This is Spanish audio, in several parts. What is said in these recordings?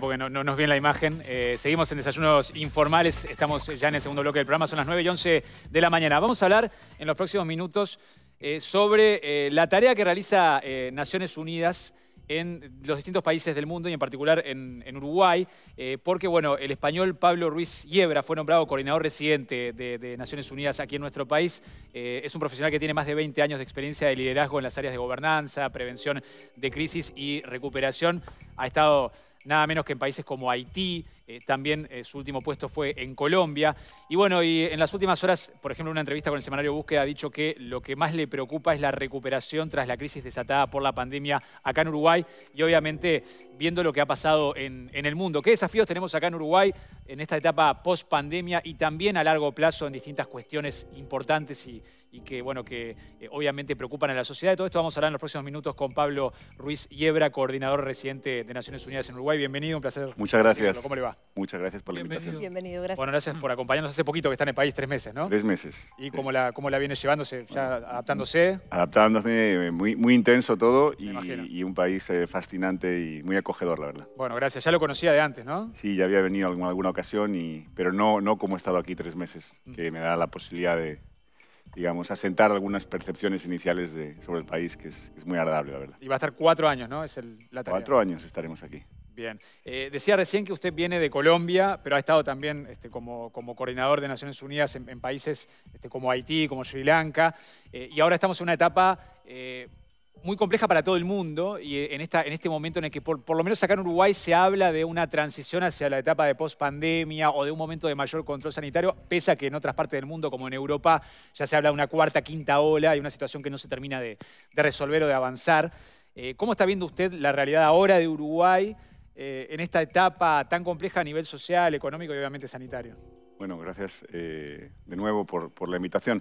porque no, nos viene la imagen. Eh, seguimos en Desayunos Informales, estamos ya en el segundo bloque del programa, son las 9 y 11 de la mañana. Vamos a hablar en los próximos minutos eh, sobre eh, la tarea que realiza Naciones Unidas en los distintos países del mundo y en particular en, Uruguay, porque bueno, el español Pablo Ruiz Yebra fue nombrado coordinador residente de, de Naciones Unidas aquí en nuestro país. es un profesional que tiene más de 20 años de experiencia de liderazgo en las áreas de gobernanza, prevención de crisis y recuperación. Ha estado nada menos que en países como Haití, eh, también eh, su último puesto fue en Colombia. Y bueno, y en las últimas horas, por ejemplo, en una entrevista con el semanario Búsqueda ha dicho que lo que más le preocupa es la recuperación tras la crisis desatada por la pandemia acá en Uruguay y obviamente viendo lo que ha pasado en, el mundo. ¿Qué desafíos tenemos acá en Uruguay en esta etapa post-pandemia y también a largo plazo en distintas cuestiones importantes y, que, bueno, que eh, obviamente preocupan a la sociedad? De todo esto vamos a hablar en los próximos minutos con Pablo Ruiz Yebra, coordinador residente de Naciones Unidas en Uruguay. Bienvenido, un placer. Muchas gracias. ¿Cómo le va? Muchas gracias por la invitación. Bienvenido, gracias. Bueno, gracias por acompañarnos hace poquito que está en el país, tres meses, ¿no? Tres meses. ¿Y cómo, la, cómo la viene llevándose? ¿Ya adaptándose? Adaptándose, eh, muy, muy intenso todo y, y, un país eh, fascinante y muy acogedor, la verdad. Bueno, gracias. Ya lo conocía de antes, ¿no? Sí, ya había venido en alguna ocasión, y, pero no, no como he estado aquí tres meses, mm. que me da la posibilidad de, digamos, asentar algunas percepciones iniciales sobre el país, que es, muy agradable, la verdad. Y va a estar cuatro años, ¿no? Es el, la tarea. Cuatro años estaremos aquí. Bien. Eh, decía recién que usted viene de Colombia, pero ha estado también este, como, coordinador de Naciones Unidas en, países este, como Haití, como Sri Lanka, eh, y ahora estamos en una etapa eh, muy compleja para todo el mundo, y en, esta, en este momento en el que por, lo menos acá en Uruguay se habla de una transición hacia la etapa de post-pandemia o de un momento de mayor control sanitario, pese a que en otras partes del mundo, como en Europa, ya se habla de una cuarta, quinta ola y una situación que no se termina de, de resolver o de avanzar. ¿Cómo está viendo usted la realidad ahora de Uruguay? Eh, en esta etapa tan compleja a nivel social, económico y obviamente sanitario. Bueno, gracias eh, de nuevo por, la invitación.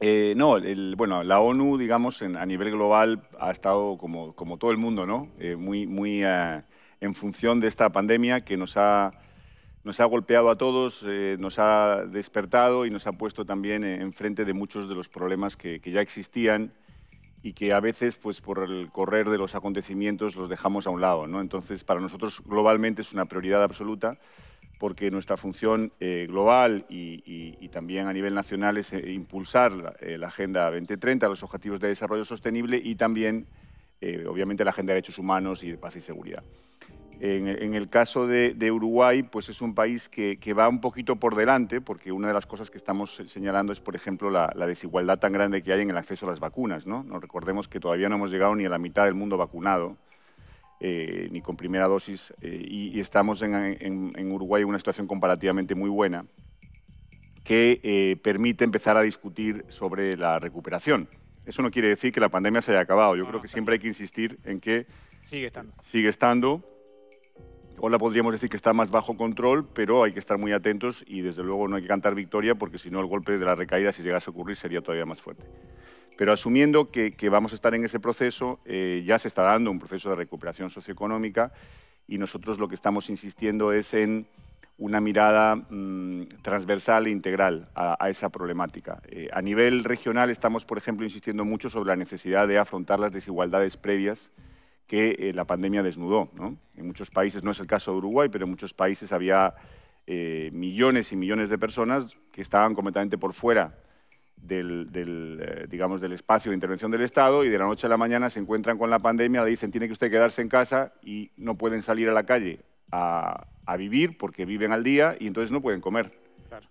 Eh, no, bueno, la ONU, digamos, a nivel global ha estado como, todo el mundo, ¿no? muy muy en función de esta pandemia que nos ha, nos ha golpeado a todos, nos ha despertado y nos ha puesto también enfrente de muchos de los problemas que ya existían y que a veces, pues por el correr de los acontecimientos, los dejamos a un lado. ¿no? Entonces, para nosotros globalmente es una prioridad absoluta porque nuestra función eh, global y, también a nivel nacional es eh, impulsar la, eh, la, Agenda 2030, los Objetivos de Desarrollo Sostenible y también, obviamente, la Agenda de Derechos Humanos y de Paz y Seguridad. En, el caso de, Uruguay, pues es un país que, va un poquito por delante, porque una de las cosas que estamos señalando es, por ejemplo, la, desigualdad tan grande que hay en el acceso a las vacunas. ¿no? Nos recordemos que todavía no hemos llegado ni a la mitad del mundo vacunado. Eh, ni con primera dosis, eh, y, estamos en, Uruguay en una situación comparativamente muy buena que eh, permite empezar a discutir sobre la recuperación. Eso no quiere decir que la pandemia se haya acabado. Yo creo que siempre hay que insistir en que sigue estando. Sigue estando la podríamos decir que está más bajo control, pero hay que estar muy atentos y desde luego no hay que cantar victoria porque si no el golpe de la recaída, si llegase a ocurrir, sería todavía más fuerte. Pero asumiendo que, vamos a estar en ese proceso, eh, ya se está dando un proceso de recuperación socioeconómica y nosotros lo que estamos insistiendo es en una mirada mm, transversal e integral a, esa problemática. Eh, a nivel regional estamos, por ejemplo, insistiendo mucho sobre la necesidad de afrontar las desigualdades previas que eh, la pandemia desnudó. ¿no? En muchos países, no es el caso de Uruguay, pero en muchos países había eh, millones y millones de personas que estaban completamente por fuera del, eh, digamos, del espacio de intervención del Estado y de la noche a la mañana se encuentran con la pandemia, le dicen tiene que usted quedarse en casa y no pueden salir a la calle a vivir porque viven al día y entonces no pueden comer.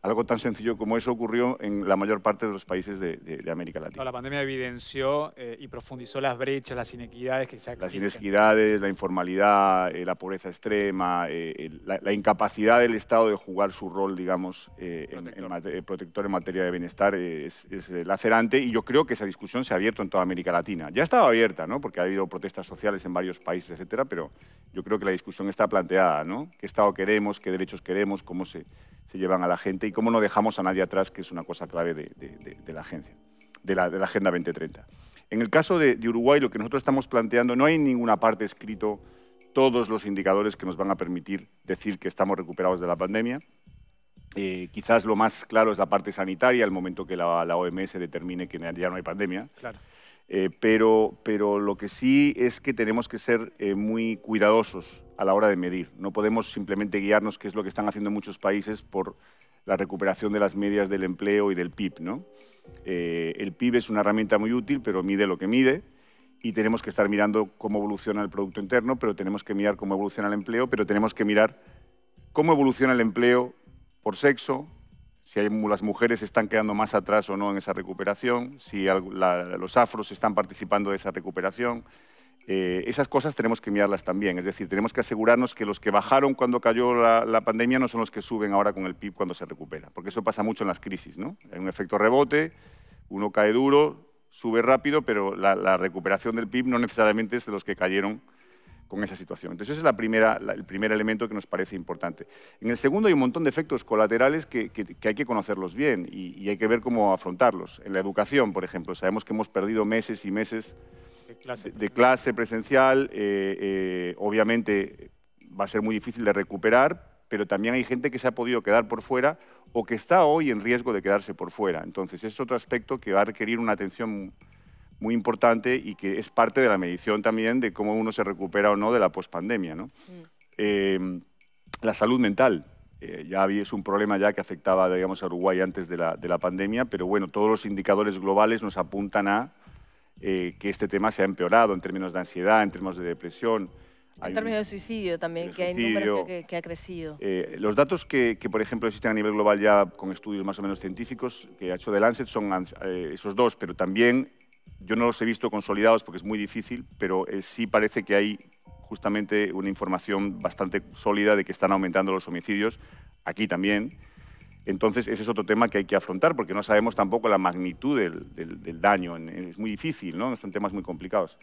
Algo tan sencillo como eso ocurrió en la mayor parte de los países de, América Latina. la pandemia evidenció eh, y profundizó las brechas, las inequidades que ya existen. Las inequidades, la informalidad, eh, la pobreza extrema, eh, la, incapacidad del Estado de jugar su rol, digamos, protector. En, protector. En, materia de bienestar es, es, lacerante y yo creo que esa discusión se ha abierto en toda América Latina. Ya estaba abierta, ¿no? Porque ha habido protestas sociales en varios países, etcétera, pero yo creo que la discusión está planteada, ¿no? ¿Qué Estado queremos? ¿Qué derechos queremos? ¿Cómo se...? se llevan a la gente y cómo no dejamos a nadie atrás, que es una cosa clave de, la agencia, de la, Agenda 2030. En el caso de, Uruguay, lo que nosotros estamos planteando, no hay en ninguna parte escrito todos los indicadores que nos van a permitir decir que estamos recuperados de la pandemia. Eh, quizás lo más claro es la parte sanitaria, al momento que la, la OMS determine que ya no hay pandemia. Claro. Eh, pero, lo que sí es que tenemos que ser eh, muy cuidadosos a la hora de medir. No podemos simplemente guiarnos, que es lo que están haciendo muchos países, por la recuperación de las medias del empleo y del PIB. ¿no? Eh, el PIB es una herramienta muy útil, pero mide lo que mide y tenemos que estar mirando cómo evoluciona el Producto Interno, pero tenemos que mirar cómo evoluciona el empleo, pero tenemos que mirar cómo evoluciona el empleo por sexo, si las mujeres están quedando más atrás o no en esa recuperación, si los afros están participando de esa recuperación. Eh, esas cosas tenemos que mirarlas también, es decir, tenemos que asegurarnos que los que bajaron cuando cayó la, pandemia no son los que suben ahora con el PIB cuando se recupera, porque eso pasa mucho en las crisis, ¿no? Hay un efecto rebote, uno cae duro, sube rápido, pero la, la recuperación del PIB no necesariamente es de los que cayeron con esa situación. Entonces, ese es la primera, el primer elemento que nos parece importante. En el segundo hay un montón de efectos colaterales que, hay que conocerlos bien y, hay que ver cómo afrontarlos. En la educación, por ejemplo, sabemos que hemos perdido meses y meses de clase presencial. Eh, eh, obviamente va a ser muy difícil de recuperar, pero también hay gente que se ha podido quedar por fuera o que está hoy en riesgo de quedarse por fuera. Entonces, es otro aspecto que va a requerir una atención muy importante y que es parte de la medición también de cómo uno se recupera o no de la pospandemia. ¿no? Mm. Eh, la salud mental. Eh, ya es un problema ya que afectaba digamos, a Uruguay antes de la, de la pandemia, pero bueno, todos los indicadores globales nos apuntan a eh, que este tema se ha empeorado en términos de ansiedad, en términos de depresión. En términos de suicidio también, que hay un que, que, ha crecido. los datos que, por ejemplo, existen a nivel global ya con estudios más o menos científicos que ha hecho The Lancet son esos dos, pero también yo no los he visto consolidados porque es muy difícil, pero eh, sí parece que hay justamente una información bastante sólida de que están aumentando los homicidios, aquí también. Entonces, ese es otro tema que hay que afrontar porque no sabemos tampoco la magnitud del, del daño. Es muy difícil, ¿no? Son temas muy complicados.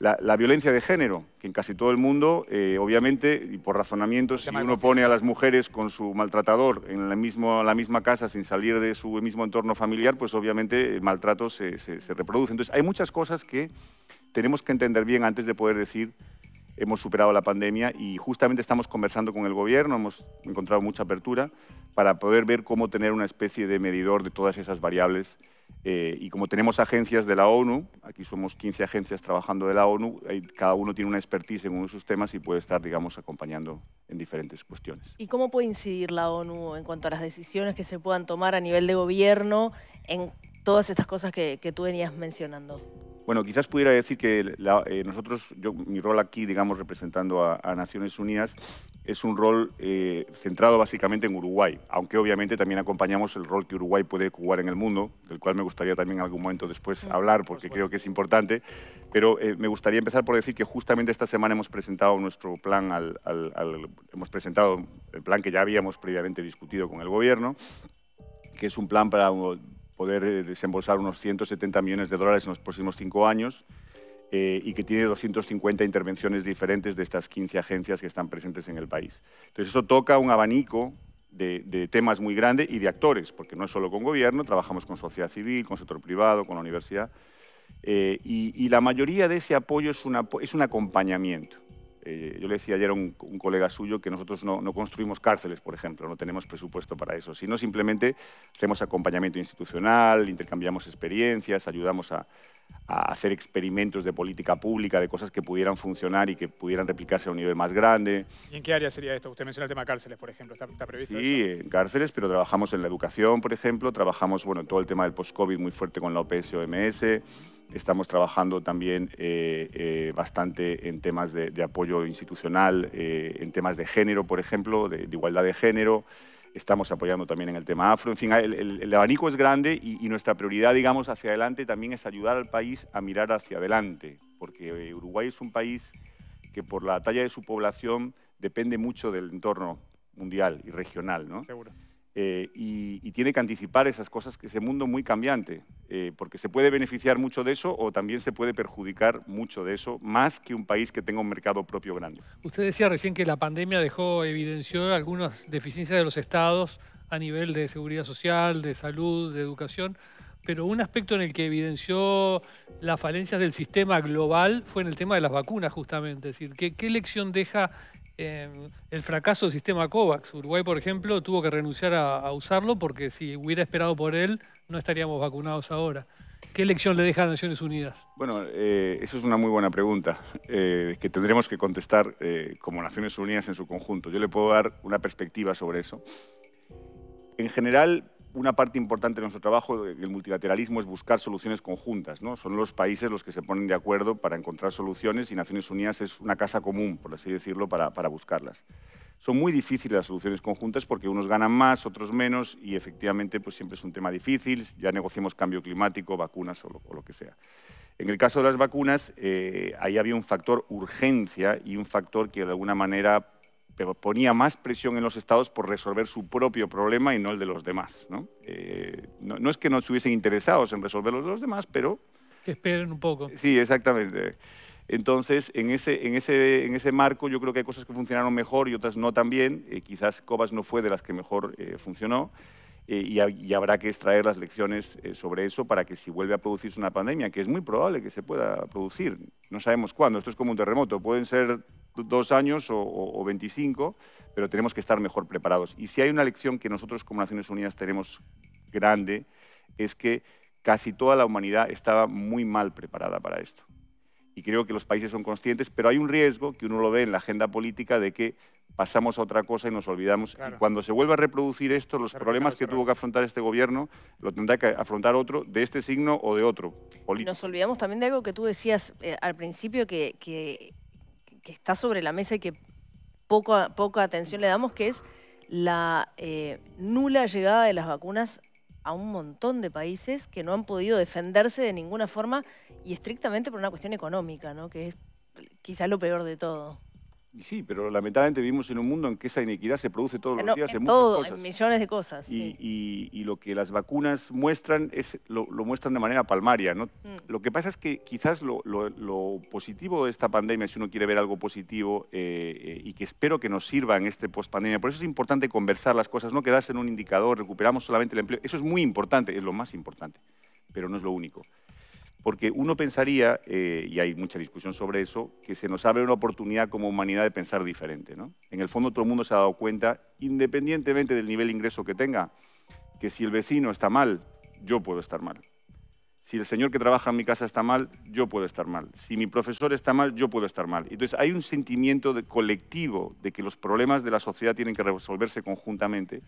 La, violencia de género, que en casi todo el mundo, eh, obviamente, y por razonamiento, si uno pone a las mujeres con su maltratador en la, mismo, la misma casa sin salir de su mismo entorno familiar, pues obviamente el maltrato se, se reproduce. Entonces, hay muchas cosas que tenemos que entender bien antes de poder decir hemos superado la pandemia y justamente estamos conversando con el gobierno, hemos encontrado mucha apertura para poder ver cómo tener una especie de medidor de todas esas variables eh, y como tenemos agencias de la ONU, aquí somos 15 agencias trabajando de la ONU, cada uno tiene una expertise en uno de sus temas y puede estar, digamos, acompañando en diferentes cuestiones. ¿Y cómo puede incidir la ONU en cuanto a las decisiones que se puedan tomar a nivel de gobierno en todas estas cosas que, tú venías mencionando? Bueno, quizás pudiera decir que eh, nosotros, yo, mi rol aquí, digamos, representando a Naciones Unidas, es un rol eh, centrado básicamente en Uruguay, aunque obviamente también acompañamos el rol que Uruguay puede jugar en el mundo, del cual me gustaría también en algún momento después mm, hablar, porque creo que es importante, pero eh, me gustaría empezar por decir que justamente esta semana hemos presentado nuestro plan, hemos presentado el plan que ya habíamos previamente discutido con el gobierno, que es un plan para eh, poder desembolsar unos 170 millones de dólares en los próximos cinco años, eh, y que tiene 250 intervenciones diferentes de estas 15 agencias que están presentes en el país. Entonces, eso toca un abanico de, temas muy grandes y de actores, porque no es solo con gobierno, trabajamos con sociedad civil, con sector privado, con la universidad, eh, y, la mayoría de ese apoyo es, es un acompañamiento. Eh, yo le decía ayer a un, colega suyo que nosotros no, no, construimos cárceles, por ejemplo, no tenemos presupuesto para eso, sino simplemente hacemos acompañamiento institucional, intercambiamos experiencias, ayudamos a, hacer experimentos de política pública, de cosas que pudieran funcionar y que pudieran replicarse a un nivel más grande. ¿Y en qué área sería esto? Usted menciona el tema cárceles, por ejemplo, ¿está, está previsto? Sí, eso? en cárceles, pero trabajamos en la educación, por ejemplo, trabajamos bueno, en todo el tema del post-COVID muy fuerte con la OPS-OMS Estamos trabajando también eh, eh, bastante en temas de, apoyo institucional, eh, en temas de género, por ejemplo, de, igualdad de género. Estamos apoyando también en el tema afro. En fin, el, abanico es grande y, y, nuestra prioridad, digamos, hacia adelante también es ayudar al país a mirar hacia adelante, porque Uruguay es un país que por la talla de su población depende mucho del entorno mundial y regional. ¿no? Seguro. Eh, y, tiene que anticipar esas cosas, que ese mundo muy cambiante, eh, porque se puede beneficiar mucho de eso o también se puede perjudicar mucho de eso, más que un país que tenga un mercado propio grande. Usted decía recién que la pandemia dejó, evidenció algunas deficiencias de los estados a nivel de seguridad social, de salud, de educación, pero un aspecto en el que evidenció las falencias del sistema global fue en el tema de las vacunas, justamente. Es decir, qué lección deja Em, el fracaso del sistema COVAX. Uruguay, por ejemplo, tuvo que renunciar a, usarlo porque si hubiera esperado por él, no estaríamos vacunados ahora. ¿Qué lección le deja a Naciones Unidas? Bueno, eh, eso es una muy buena pregunta eh, que tendremos que contestar eh, como Naciones Unidas en su conjunto. Yo le puedo dar una perspectiva sobre eso. En general, una parte importante de nuestro trabajo, eh, el multilateralismo, es buscar soluciones conjuntas. Son los países los que se ponen de acuerdo para encontrar soluciones y Naciones Unidas es una casa común, por así decirlo, para, buscarlas. Son muy difíciles las soluciones conjuntas porque unos ganan más, otros menos y efectivamente pues siempre es un tema difícil, ya negociamos cambio climático, vacunas o lo, que sea. En el caso de las vacunas, eh, ahí había un factor urgencia y un factor que de alguna manera ponía más presión en los estados por resolver su propio problema y no el de los demás. Eh, no, es que no estuviesen interesados en resolver los de los demás, pero... Que esperen un poco. Sí, exactamente. Entonces, en ese, en, ese, en ese marco yo creo que hay cosas que funcionaron mejor y otras no tan bien. Eh, quizás Cobas no fue de las que mejor eh, funcionó y, habrá que extraer las lecciones sobre eso para que si vuelve a producirse una pandemia, que es muy probable que se pueda producir, no sabemos cuándo, esto es como un terremoto, pueden ser dos años o, 25, pero tenemos que estar mejor preparados. Y si hay una lección que nosotros como Naciones Unidas tenemos grande, es que casi toda la humanidad estaba muy mal preparada para esto. Y creo que los países son conscientes, pero hay un riesgo que uno lo ve en la agenda política de que pasamos a otra cosa y nos olvidamos. Y cuando se vuelva a reproducir esto, los problemas que tuvo que afrontar este gobierno, lo tendrá que afrontar otro de este signo o de otro. Político. Nos olvidamos también de algo que tú decías eh, al principio, que, que que está sobre la mesa y que poca, poca atención le damos, que es la eh, nula llegada de las vacunas a un montón de países que no han podido defenderse de ninguna forma y estrictamente por una cuestión económica, ¿no? que es quizás lo peor de todo sí, pero lamentablemente vivimos en un mundo en que esa inequidad se produce todos eh, los días en, En millones de cosas. Y, lo que las vacunas muestran es lo, muestran de manera palmaria. Mm. Lo que pasa es que quizás lo, positivo de esta pandemia, si uno quiere ver algo positivo eh, eh, y que espero que nos sirva en este post-pandemia, por eso es importante conversar las cosas, no quedarse en un indicador, recuperamos solamente el empleo. Eso es muy importante, es lo más importante, pero no es lo único. Porque uno pensaría, eh, y hay mucha discusión sobre eso, que se nos abre una oportunidad como humanidad de pensar diferente. En el fondo todo el mundo se ha dado cuenta, independientemente del nivel de ingreso que tenga, que si el vecino está mal, yo puedo estar mal. Si el señor que trabaja en mi casa está mal, yo puedo estar mal. Si mi profesor está mal, yo puedo estar mal. Entonces hay un sentimiento de colectivo de que los problemas de la sociedad tienen que resolverse conjuntamente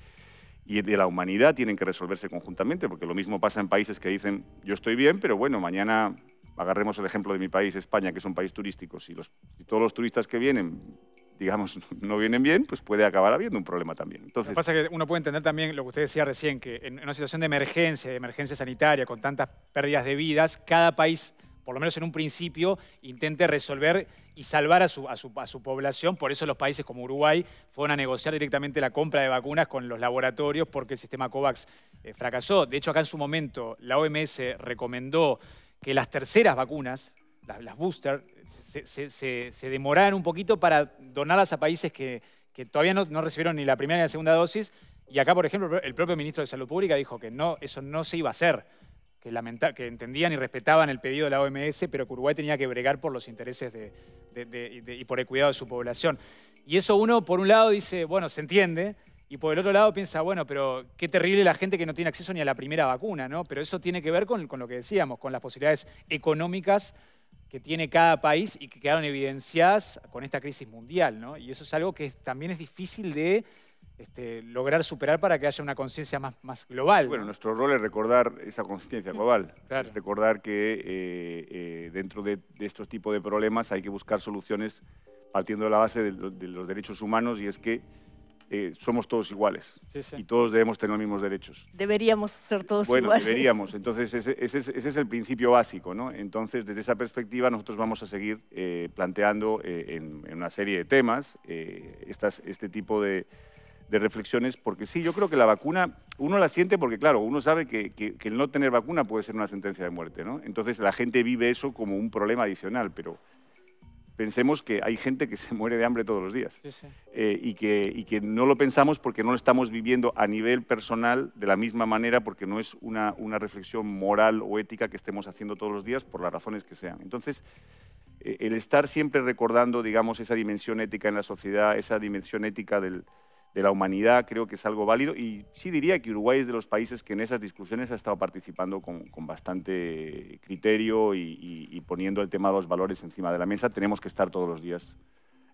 y de la humanidad tienen que resolverse conjuntamente, porque lo mismo pasa en países que dicen, yo estoy bien, pero bueno, mañana agarremos el ejemplo de mi país, España, que es un país turístico. Si, todos los turistas que vienen digamos, no vienen bien, pues puede acabar habiendo un problema también. Entonces, lo que pasa es que uno puede entender también lo que usted decía recién, que en una situación de emergencia, de emergencia sanitaria, con tantas pérdidas de vidas, cada país por lo menos en un principio, intente resolver y salvar a su, población. Por eso los países como Uruguay fueron a negociar directamente la compra de vacunas con los laboratorios porque el sistema COVAX eh, fracasó. De hecho, acá en su momento la OMS recomendó que las terceras vacunas, las, las booster, se, demoraran un poquito para donarlas a países que, todavía no, recibieron ni la primera ni la segunda dosis. Y acá, por ejemplo, el propio ministro de Salud Pública dijo que no, eso no se iba a hacer que, que, entendían y respetaban el pedido de la OMS, pero que Uruguay tenía que bregar por los intereses y por el cuidado de su población. Y eso uno, por un lado, dice, bueno, se entiende, y por el otro lado piensa, bueno, pero qué terrible la gente que no tiene acceso ni a la primera vacuna, ¿no? Pero eso tiene que ver con, con lo que decíamos, con las posibilidades económicas que tiene cada país y que quedaron evidenciadas con esta crisis mundial, ¿no? Y eso es algo que también es difícil de este, lograr superar para que haya una conciencia más, global. Bueno, nuestro rol es recordar esa conciencia global, es recordar que eh, eh, dentro de, estos tipos de problemas hay que buscar soluciones partiendo de la base de, los derechos humanos y es que eh, somos todos iguales y todos debemos tener los mismos derechos. Deberíamos ser todos iguales. Bueno, deberíamos. Entonces, ese, es, el principio básico. ¿no? Entonces, desde esa perspectiva, nosotros vamos a seguir planteando en, en, una serie de temas estas, este tipo de, de reflexiones, porque sí, yo creo que la vacuna, uno la siente porque, claro, uno sabe que, que, el no tener vacuna puede ser una sentencia de muerte, ¿no? Entonces la gente vive eso como un problema adicional, pero pensemos que hay gente que se muere de hambre todos los días eh, y, que, y que no lo pensamos porque no lo estamos viviendo a nivel personal de la misma manera, porque no es una, una reflexión moral o ética que estemos haciendo todos los días por las razones que sean. Entonces, eh, el estar siempre recordando, digamos, esa dimensión ética en la sociedad, esa dimensión ética del, de la humanidad, creo que es algo válido y sí diría que Uruguay es de los países que en esas discusiones ha estado participando con, bastante criterio y, poniendo el tema de los valores encima de la mesa. Tenemos que estar todos los días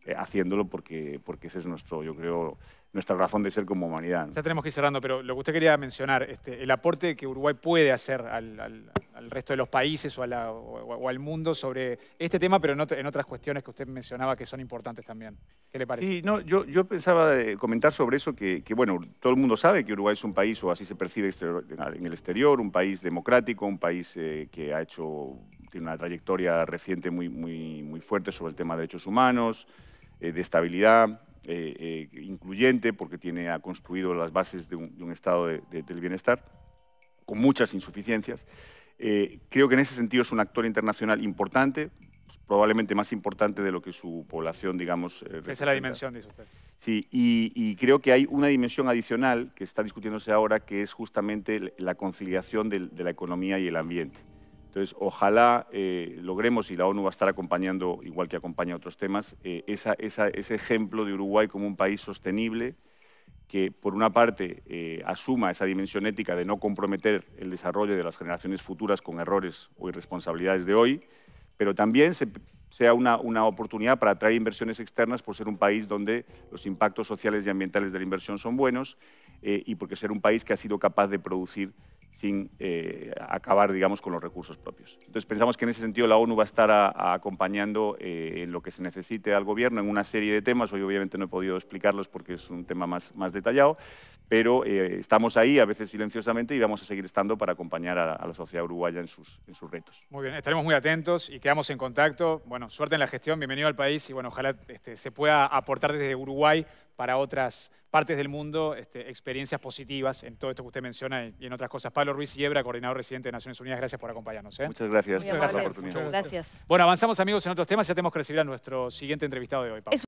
eh, haciéndolo porque, porque ese es nuestro, yo creo, nuestra razón de ser como humanidad. Ya tenemos que ir cerrando, pero lo que usted quería mencionar, este, el aporte que Uruguay puede hacer al al resto de los países o, al mundo sobre este tema, pero en, otras cuestiones que usted mencionaba que son importantes también. ¿Qué le parece? Sí, no, yo, yo pensaba eh, comentar sobre eso que, bueno, todo el mundo sabe que Uruguay es un país, o así se percibe en el exterior, un país democrático, un país eh, que ha hecho, tiene una trayectoria reciente muy, muy, muy fuerte sobre el tema de derechos humanos, eh, de estabilidad, incluyente porque tiene, ha construido las bases de un, estado del bienestar, con muchas insuficiencias. Eh, creo que en ese sentido es un actor internacional importante, probablemente más importante de lo que su población, digamos... Esa eh, es la dimensión, dice usted. Sí, y, creo que hay una dimensión adicional que está discutiéndose ahora, que es justamente la conciliación de, la economía y el ambiente. Entonces, ojalá eh, logremos, y la ONU va a estar acompañando, igual que acompaña otros temas, ese ejemplo de Uruguay como un país sostenible, que, por una parte, eh, asuma esa dimensión ética de no comprometer el desarrollo de las generaciones futuras con errores o irresponsabilidades de hoy, pero también sea una, oportunidad para atraer inversiones externas por ser un país donde los impactos sociales y ambientales de la inversión son buenos eh, y porque ser un país que ha sido capaz de producir sin eh, acabar, digamos, con los recursos propios. Entonces pensamos que en ese sentido la ONU va a estar acompañando eh, en lo que se necesite al gobierno en una serie de temas. Hoy obviamente no he podido explicarlos porque es un tema más, más detallado, pero eh, estamos ahí, a veces silenciosamente, y vamos a seguir estando para acompañar a, la sociedad uruguaya en sus, en sus, retos. Muy bien, estaremos muy atentos y quedamos en contacto. Bueno, suerte en la gestión, bienvenido al país y bueno, ojalá este, se pueda aportar desde Uruguay para otras partes del mundo este, experiencias positivas en todo esto que usted menciona y en otras cosas. Pablo Ruiz Yebra, coordinador residente de Naciones Unidas, gracias por acompañarnos. ¿eh? Muchas gracias. gracias por la Bueno, avanzamos amigos en otros temas, ya tenemos que recibir a nuestro siguiente entrevistado de hoy,